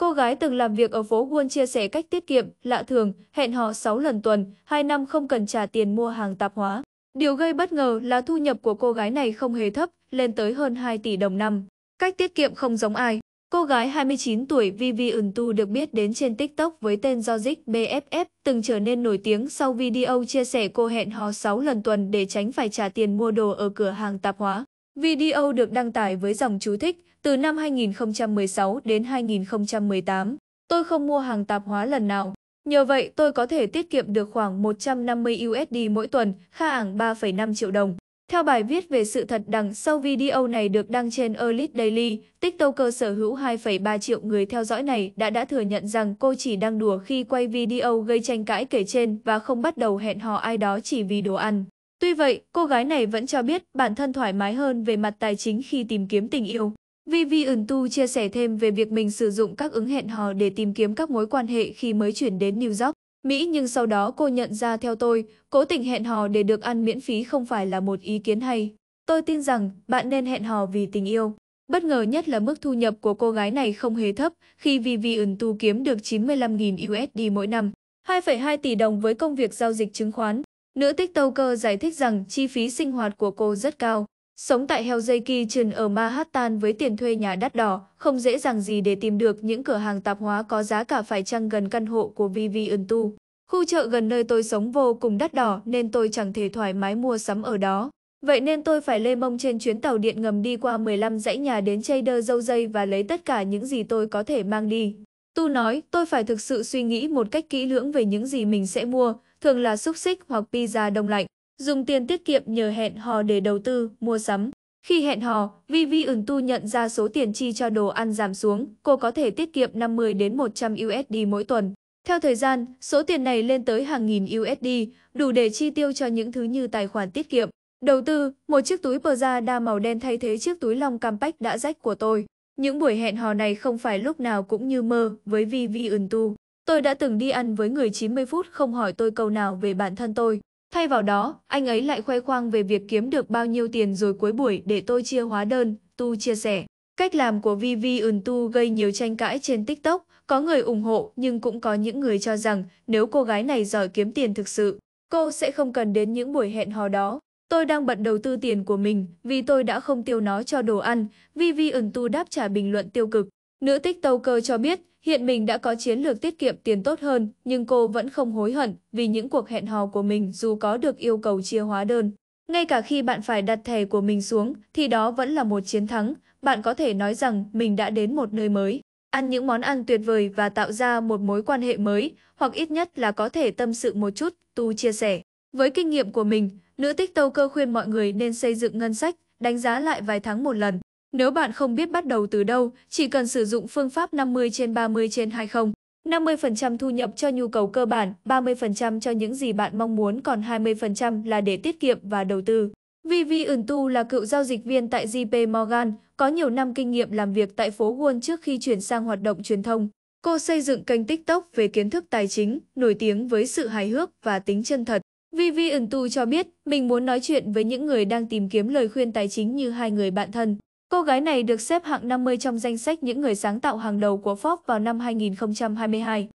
Cô gái từng làm việc ở phố Wall chia sẻ cách tiết kiệm, lạ thường, hẹn hò 6 lần tuần, 2 năm không cần trả tiền mua hàng tạp hóa. Điều gây bất ngờ là thu nhập của cô gái này không hề thấp, lên tới hơn 2 tỷ đồng năm. Cách tiết kiệm không giống ai. Cô gái 29 tuổi Vivian Tu được biết đến trên TikTok với tên Jojic BFF từng trở nên nổi tiếng sau video chia sẻ cô hẹn hò 6 lần tuần để tránh phải trả tiền mua đồ ở cửa hàng tạp hóa. Video được đăng tải với dòng chú thích từ năm 2016 đến 2018. Tôi không mua hàng tạp hóa lần nào. Nhờ vậy tôi có thể tiết kiệm được khoảng 150 USD mỗi tuần, kha ảng 3,5 triệu đồng. Theo bài viết về sự thật đằng sau video này được đăng trên Elite Daily, TikToker sở hữu 2,3 triệu người theo dõi này đã đã thừa nhận rằng cô chỉ đang đùa khi quay video gây tranh cãi kể trên và không bắt đầu hẹn hò ai đó chỉ vì đồ ăn. Tuy vậy, cô gái này vẫn cho biết bản thân thoải mái hơn về mặt tài chính khi tìm kiếm tình yêu. Vivian Tu chia sẻ thêm về việc mình sử dụng các ứng hẹn hò để tìm kiếm các mối quan hệ khi mới chuyển đến New York, Mỹ nhưng sau đó cô nhận ra theo tôi, cố tình hẹn hò để được ăn miễn phí không phải là một ý kiến hay. Tôi tin rằng bạn nên hẹn hò vì tình yêu. Bất ngờ nhất là mức thu nhập của cô gái này không hề thấp khi Vivian Tu kiếm được 95.000 USD mỗi năm, 2,2 tỷ đồng với công việc giao dịch chứng khoán. Nữ tích tâu cơ giải thích rằng chi phí sinh hoạt của cô rất cao. Sống tại Helsinki ở Manhattan với tiền thuê nhà đắt đỏ, không dễ dàng gì để tìm được những cửa hàng tạp hóa có giá cả phải chăng gần căn hộ của Vivian Tu. Khu chợ gần nơi tôi sống vô cùng đắt đỏ nên tôi chẳng thể thoải mái mua sắm ở đó. Vậy nên tôi phải lê mông trên chuyến tàu điện ngầm đi qua 15 dãy nhà đến trader dâu dây và lấy tất cả những gì tôi có thể mang đi. Tu nói, tôi phải thực sự suy nghĩ một cách kỹ lưỡng về những gì mình sẽ mua, thường là xúc xích hoặc pizza đông lạnh. Dùng tiền tiết kiệm nhờ hẹn hò để đầu tư, mua sắm. Khi hẹn hò, Vivi Ừng Tu nhận ra số tiền chi cho đồ ăn giảm xuống, cô có thể tiết kiệm 50 đến 100 USD mỗi tuần. Theo thời gian, số tiền này lên tới hàng nghìn USD, đủ để chi tiêu cho những thứ như tài khoản tiết kiệm. Đầu tư, một chiếc túi Prada màu đen thay thế chiếc túi lông campac đã rách của tôi. Những buổi hẹn hò này không phải lúc nào cũng như mơ với Vivian Tu. Tôi đã từng đi ăn với người 90 phút không hỏi tôi câu nào về bản thân tôi. Thay vào đó, anh ấy lại khoe khoang về việc kiếm được bao nhiêu tiền rồi cuối buổi để tôi chia hóa đơn, Tu chia sẻ. Cách làm của Vivian Tu gây nhiều tranh cãi trên TikTok, có người ủng hộ nhưng cũng có những người cho rằng nếu cô gái này giỏi kiếm tiền thực sự, cô sẽ không cần đến những buổi hẹn hò đó. Tôi đang bận đầu tư tiền của mình vì tôi đã không tiêu nó cho đồ ăn, Vivi ẩn tu đáp trả bình luận tiêu cực. Nữ tích tâu cơ cho biết, hiện mình đã có chiến lược tiết kiệm tiền tốt hơn, nhưng cô vẫn không hối hận vì những cuộc hẹn hò của mình dù có được yêu cầu chia hóa đơn. Ngay cả khi bạn phải đặt thẻ của mình xuống thì đó vẫn là một chiến thắng, bạn có thể nói rằng mình đã đến một nơi mới. Ăn những món ăn tuyệt vời và tạo ra một mối quan hệ mới, hoặc ít nhất là có thể tâm sự một chút, Tu chia sẻ. Với kinh nghiệm của mình, Nữ tích tâu cơ khuyên mọi người nên xây dựng ngân sách, đánh giá lại vài tháng một lần. Nếu bạn không biết bắt đầu từ đâu, chỉ cần sử dụng phương pháp 50 trên 30 trên 20. 50% thu nhập cho nhu cầu cơ bản, 30% cho những gì bạn mong muốn còn 20% là để tiết kiệm và đầu tư. Vivi Tu là cựu giao dịch viên tại JP Morgan, có nhiều năm kinh nghiệm làm việc tại phố Wall trước khi chuyển sang hoạt động truyền thông. Cô xây dựng kênh TikTok về kiến thức tài chính, nổi tiếng với sự hài hước và tính chân thật. Vivi Tu cho biết mình muốn nói chuyện với những người đang tìm kiếm lời khuyên tài chính như hai người bạn thân. Cô gái này được xếp hạng 50 trong danh sách những người sáng tạo hàng đầu của Forbes vào năm 2022.